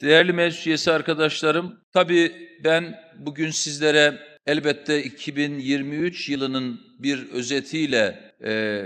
Değerli meclis üyesi arkadaşlarım, tabii ben bugün sizlere elbette 2023 yılının bir özetiyle e,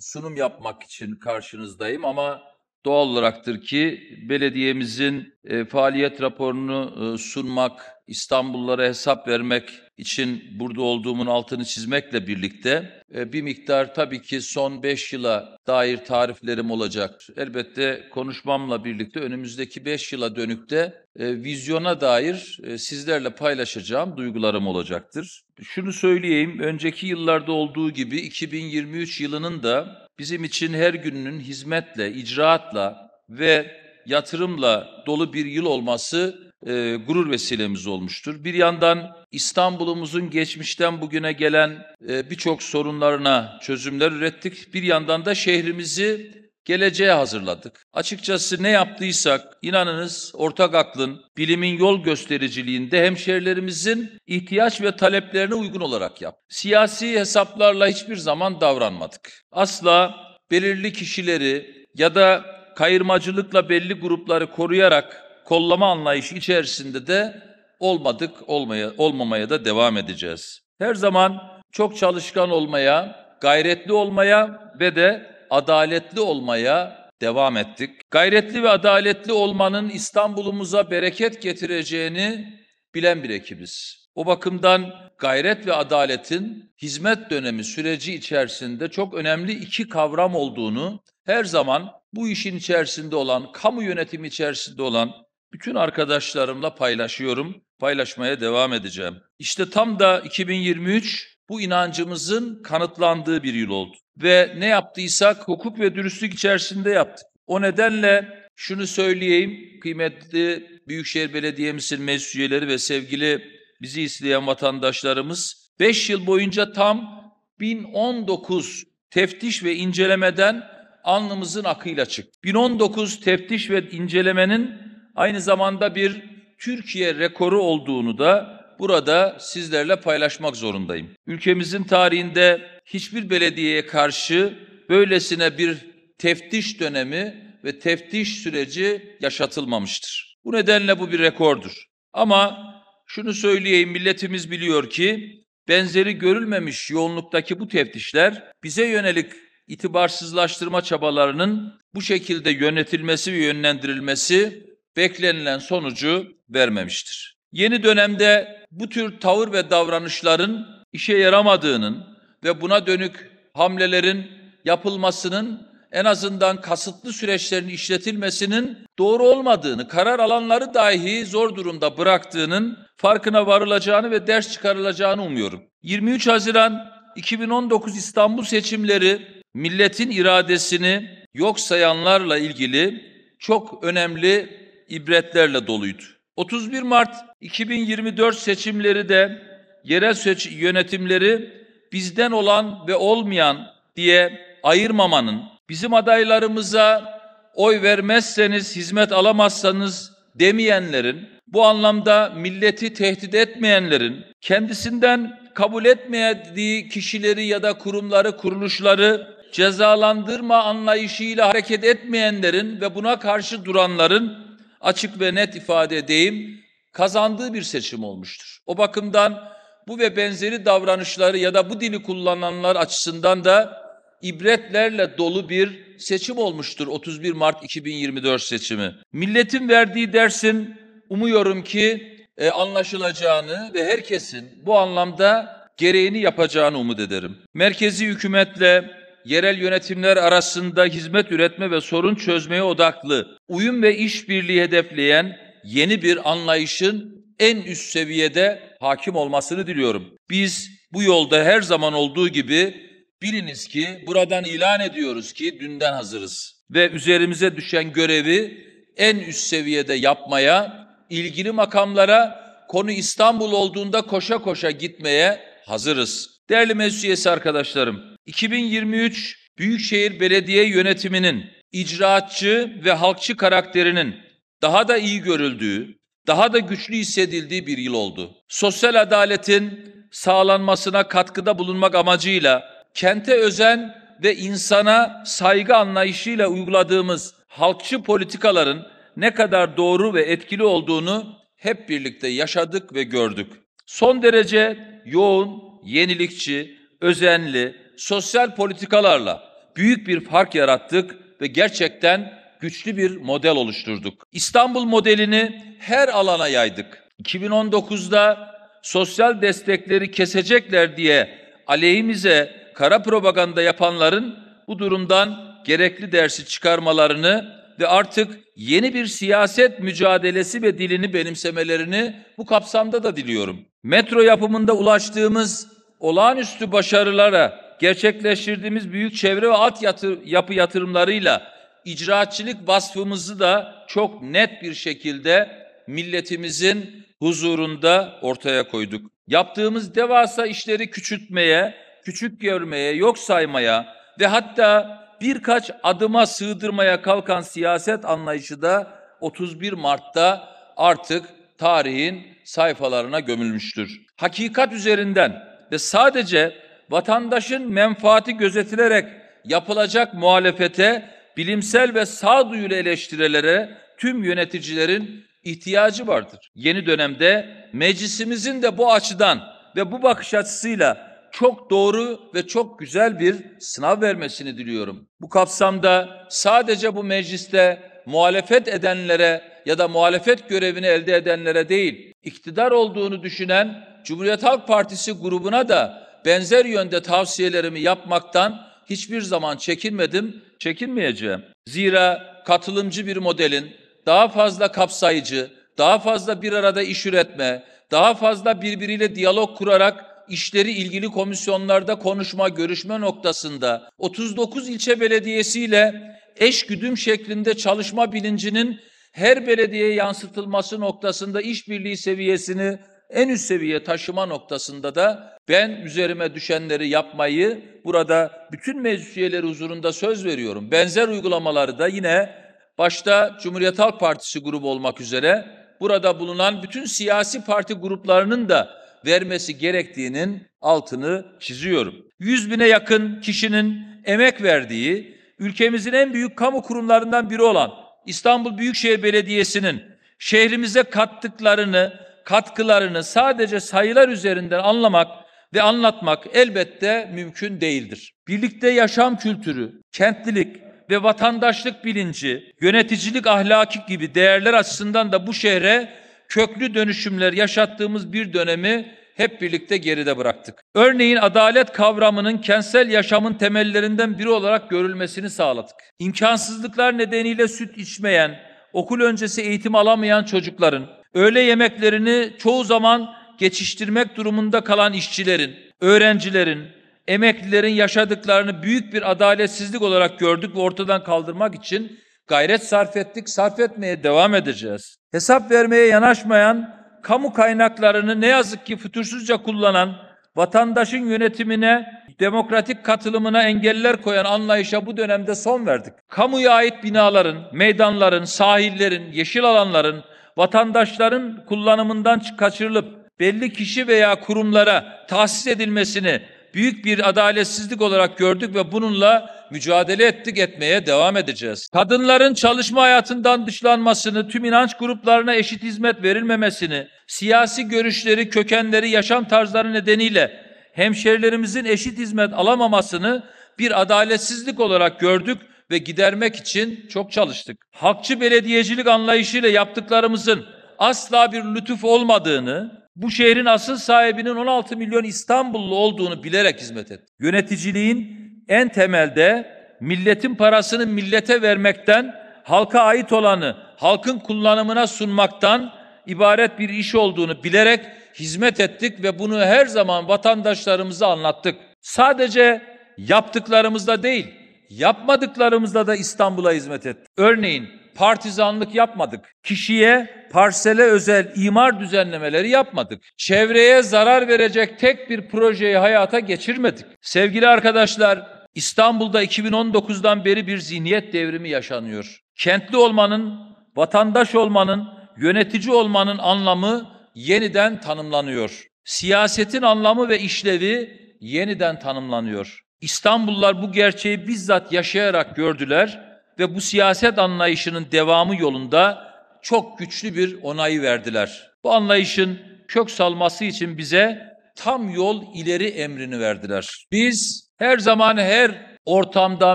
sunum yapmak için karşınızdayım ama doğal olaraktır ki belediyemizin e, faaliyet raporunu e, sunmak, İstanbullulara hesap vermek için burada olduğumun altını çizmekle birlikte e, bir miktar tabii ki son 5 yıla dair tariflerim olacak. Elbette konuşmamla birlikte önümüzdeki 5 yıla dönük de e, vizyona dair e, sizlerle paylaşacağım duygularım olacaktır. Şunu söyleyeyim, önceki yıllarda olduğu gibi 2023 yılının da bizim için her gününün hizmetle, icraatla ve yatırımla dolu bir yıl olması e, gurur vesilemiz olmuştur. Bir yandan İstanbul'umuzun geçmişten bugüne gelen e, birçok sorunlarına çözümler ürettik. Bir yandan da şehrimizi geleceğe hazırladık. Açıkçası ne yaptıysak inanınız ortak aklın, bilimin yol göstericiliğinde hemşerilerimizin ihtiyaç ve taleplerine uygun olarak yap. Siyasi hesaplarla hiçbir zaman davranmadık. Asla belirli kişileri ya da kayırmacılıkla belli grupları koruyarak kollama anlayışı içerisinde de olmadık olmaya, olmamaya da devam edeceğiz. Her zaman çok çalışkan olmaya, gayretli olmaya ve de adaletli olmaya devam ettik. Gayretli ve adaletli olmanın İstanbul'umuza bereket getireceğini bilen bir ekibiz. O bakımdan gayret ve adaletin hizmet dönemi süreci içerisinde çok önemli iki kavram olduğunu her zaman bu işin içerisinde olan, kamu yönetimi içerisinde olan bütün arkadaşlarımla paylaşıyorum, paylaşmaya devam edeceğim. İşte tam da 2023 bu inancımızın kanıtlandığı bir yıl oldu. Ve ne yaptıysak hukuk ve dürüstlük içerisinde yaptık. O nedenle şunu söyleyeyim kıymetli Büyükşehir Belediye'mizin meclis üyeleri ve sevgili bizi isteyen vatandaşlarımız 5 yıl boyunca tam 1019 teftiş ve incelemeden alnımızın akıyla çıktı. 1019 teftiş ve incelemenin aynı zamanda bir Türkiye rekoru olduğunu da burada sizlerle paylaşmak zorundayım. Ülkemizin tarihinde hiçbir belediyeye karşı böylesine bir teftiş dönemi ve teftiş süreci yaşatılmamıştır. Bu nedenle bu bir rekordur. Ama şunu söyleyeyim milletimiz biliyor ki benzeri görülmemiş yoğunluktaki bu teftişler bize yönelik itibarsızlaştırma çabalarının bu şekilde yönetilmesi ve yönlendirilmesi beklenilen sonucu vermemiştir. Yeni dönemde bu tür tavır ve davranışların işe yaramadığının ve buna dönük hamlelerin yapılmasının en azından kasıtlı süreçlerin işletilmesinin doğru olmadığını, karar alanları dahi zor durumda bıraktığının farkına varılacağını ve ders çıkarılacağını umuyorum. 23 Haziran 2019 İstanbul seçimleri milletin iradesini yok sayanlarla ilgili çok önemli ibretlerle doluydu. 31 Mart 2024 seçimleri de yerel seç yönetimleri bizden olan ve olmayan diye ayırmamanın, bizim adaylarımıza oy vermezseniz hizmet alamazsanız demeyenlerin, bu anlamda milleti tehdit etmeyenlerin, kendisinden kabul etmediği kişileri ya da kurumları, kuruluşları cezalandırma anlayışıyla hareket etmeyenlerin ve buna karşı duranların açık ve net ifade edeyim, kazandığı bir seçim olmuştur. O bakımdan bu ve benzeri davranışları ya da bu dili kullananlar açısından da ibretlerle dolu bir seçim olmuştur 31 Mart 2024 seçimi. Milletin verdiği dersin umuyorum ki e, anlaşılacağını ve herkesin bu anlamda gereğini yapacağını umut ederim. Merkezi hükümetle yerel yönetimler arasında hizmet üretme ve sorun çözmeye odaklı uyum ve işbirliği hedefleyen yeni bir anlayışın en üst seviyede hakim olmasını diliyorum. Biz bu yolda her zaman olduğu gibi biliniz ki buradan ilan ediyoruz ki dünden hazırız ve üzerimize düşen görevi en üst seviyede yapmaya, ilgili makamlara konu İstanbul olduğunda koşa koşa gitmeye hazırız. Değerli meclis üyesi arkadaşlarım, 2023 Büyükşehir Belediye Yönetimi'nin icraatçı ve halkçı karakterinin daha da iyi görüldüğü, daha da güçlü hissedildiği bir yıl oldu. Sosyal adaletin sağlanmasına katkıda bulunmak amacıyla kente özen ve insana saygı anlayışıyla uyguladığımız halkçı politikaların ne kadar doğru ve etkili olduğunu hep birlikte yaşadık ve gördük. Son derece yoğun, yenilikçi, özenli, sosyal politikalarla büyük bir fark yarattık ve gerçekten güçlü bir model oluşturduk. İstanbul modelini her alana yaydık. 2019'da sosyal destekleri kesecekler diye aleyhimize kara propaganda yapanların bu durumdan gerekli dersi çıkarmalarını ve artık yeni bir siyaset mücadelesi ve dilini benimsemelerini bu kapsamda da diliyorum. Metro yapımında ulaştığımız olağanüstü başarılara gerçekleştirdiğimiz büyük çevre ve alt yatır, yapı yatırımlarıyla icraatçılık vasfımızı da çok net bir şekilde milletimizin huzurunda ortaya koyduk. Yaptığımız devasa işleri küçültmeye, küçük görmeye, yok saymaya ve hatta birkaç adıma sığdırmaya kalkan siyaset anlayışı da 31 Mart'ta artık tarihin sayfalarına gömülmüştür. Hakikat üzerinden ve sadece vatandaşın menfaati gözetilerek yapılacak muhalefete, bilimsel ve sağduyulu eleştirilere tüm yöneticilerin ihtiyacı vardır. Yeni dönemde meclisimizin de bu açıdan ve bu bakış açısıyla çok doğru ve çok güzel bir sınav vermesini diliyorum. Bu kapsamda sadece bu mecliste muhalefet edenlere ya da muhalefet görevini elde edenlere değil, iktidar olduğunu düşünen Cumhuriyet Halk Partisi grubuna da benzer yönde tavsiyelerimi yapmaktan hiçbir zaman çekinmedim, çekinmeyeceğim. Zira katılımcı bir modelin daha fazla kapsayıcı, daha fazla bir arada iş üretme, daha fazla birbiriyle diyalog kurarak işleri ilgili komisyonlarda konuşma, görüşme noktasında 39 ilçe belediyesiyle eş güdüm şeklinde çalışma bilincinin her belediyeye yansıtılması noktasında işbirliği seviyesini en üst seviye taşıma noktasında da ben üzerime düşenleri yapmayı burada bütün meclis üyeleri huzurunda söz veriyorum. Benzer uygulamaları da yine başta Cumhuriyet Halk Partisi grubu olmak üzere burada bulunan bütün siyasi parti gruplarının da vermesi gerektiğinin altını çiziyorum. 100 bine yakın kişinin emek verdiği ülkemizin en büyük kamu kurumlarından biri olan İstanbul Büyükşehir Belediyesi'nin şehrimize kattıklarını katkılarını sadece sayılar üzerinden anlamak ve anlatmak elbette mümkün değildir. Birlikte yaşam kültürü, kentlilik ve vatandaşlık bilinci, yöneticilik ahlaki gibi değerler açısından da bu şehre köklü dönüşümler yaşattığımız bir dönemi hep birlikte geride bıraktık. Örneğin adalet kavramının kentsel yaşamın temellerinden biri olarak görülmesini sağladık. İmkansızlıklar nedeniyle süt içmeyen, okul öncesi eğitim alamayan çocukların Öğle yemeklerini çoğu zaman geçiştirmek durumunda kalan işçilerin, öğrencilerin, emeklilerin yaşadıklarını büyük bir adaletsizlik olarak gördük ve ortadan kaldırmak için gayret sarf ettik, sarf etmeye devam edeceğiz. Hesap vermeye yanaşmayan, kamu kaynaklarını ne yazık ki fütursuzca kullanan, vatandaşın yönetimine, demokratik katılımına engeller koyan anlayışa bu dönemde son verdik. Kamuya ait binaların, meydanların, sahillerin, yeşil alanların, vatandaşların kullanımından kaçırılıp belli kişi veya kurumlara tahsis edilmesini büyük bir adaletsizlik olarak gördük ve bununla mücadele ettik etmeye devam edeceğiz. Kadınların çalışma hayatından dışlanmasını, tüm inanç gruplarına eşit hizmet verilmemesini, siyasi görüşleri, kökenleri, yaşam tarzları nedeniyle hemşerilerimizin eşit hizmet alamamasını bir adaletsizlik olarak gördük ve gidermek için çok çalıştık. Hakçı belediyecilik anlayışıyla yaptıklarımızın asla bir lütuf olmadığını, bu şehrin asıl sahibinin 16 milyon İstanbullu olduğunu bilerek hizmet etti. Yöneticiliğin en temelde milletin parasını millete vermekten, halka ait olanı halkın kullanımına sunmaktan ibaret bir iş olduğunu bilerek hizmet ettik ve bunu her zaman vatandaşlarımıza anlattık. Sadece yaptıklarımızda değil, Yapmadıklarımızla da İstanbul'a hizmet ettik. Örneğin partizanlık yapmadık. Kişiye parsele özel imar düzenlemeleri yapmadık. Çevreye zarar verecek tek bir projeyi hayata geçirmedik. Sevgili arkadaşlar, İstanbul'da 2019'dan beri bir zihniyet devrimi yaşanıyor. Kentli olmanın, vatandaş olmanın, yönetici olmanın anlamı yeniden tanımlanıyor. Siyasetin anlamı ve işlevi yeniden tanımlanıyor. İstanbullular bu gerçeği bizzat yaşayarak gördüler ve bu siyaset anlayışının devamı yolunda çok güçlü bir onayı verdiler. Bu anlayışın kök salması için bize tam yol ileri emrini verdiler. Biz her zaman her ortamda,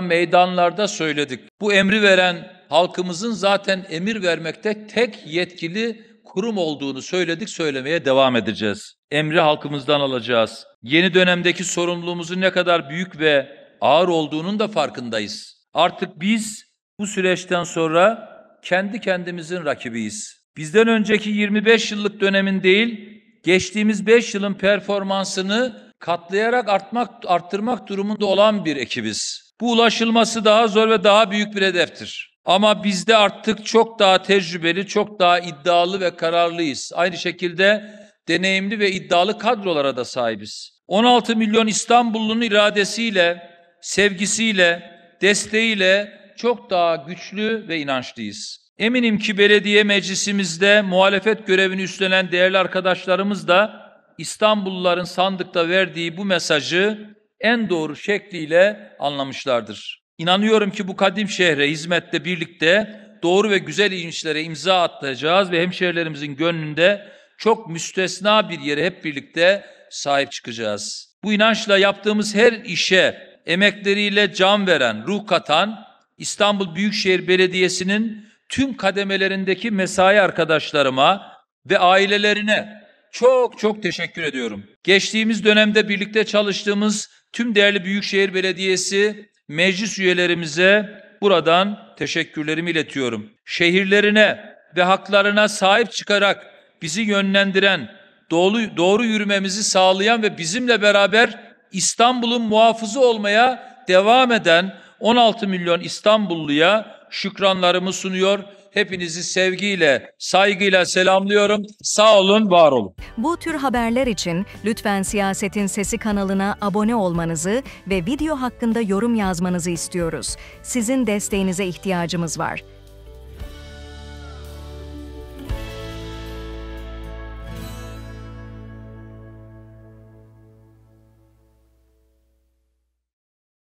meydanlarda söyledik. Bu emri veren halkımızın zaten emir vermekte tek yetkili kurum olduğunu söyledik söylemeye devam edeceğiz. Emri halkımızdan alacağız. Yeni dönemdeki sorumluluğumuzun ne kadar büyük ve ağır olduğunun da farkındayız. Artık biz bu süreçten sonra kendi kendimizin rakibiyiz. Bizden önceki 25 yıllık dönemin değil, geçtiğimiz 5 yılın performansını katlayarak artmak, arttırmak durumunda olan bir ekibiz. Bu ulaşılması daha zor ve daha büyük bir hedeftir. Ama bizde artık çok daha tecrübeli, çok daha iddialı ve kararlıyız. Aynı şekilde deneyimli ve iddialı kadrolara da sahibiz. 16 milyon İstanbullunun iradesiyle, sevgisiyle, desteğiyle çok daha güçlü ve inançlıyız. Eminim ki belediye meclisimizde muhalefet görevini üstlenen değerli arkadaşlarımız da İstanbulluların sandıkta verdiği bu mesajı en doğru şekliyle anlamışlardır. İnanıyorum ki bu kadim şehre hizmette birlikte doğru ve güzel işlere imza atacağız ve hemşehrilerimizin gönlünde çok müstesna bir yere hep birlikte sahip çıkacağız. Bu inançla yaptığımız her işe emekleriyle can veren, ruh katan İstanbul Büyükşehir Belediyesi'nin tüm kademelerindeki mesai arkadaşlarıma ve ailelerine çok çok teşekkür ediyorum. Geçtiğimiz dönemde birlikte çalıştığımız tüm değerli Büyükşehir Belediyesi Meclis üyelerimize buradan teşekkürlerimi iletiyorum. Şehirlerine ve haklarına sahip çıkarak bizi yönlendiren, doğru, doğru yürümemizi sağlayan ve bizimle beraber İstanbul'un muhafızı olmaya devam eden 16 milyon İstanbulluya şükranlarımı sunuyor Hepinizi sevgiyle, saygıyla selamlıyorum. Sağ olun, var olun. Bu tür haberler için lütfen Siyasetin Sesi kanalına abone olmanızı ve video hakkında yorum yazmanızı istiyoruz. Sizin desteğinize ihtiyacımız var.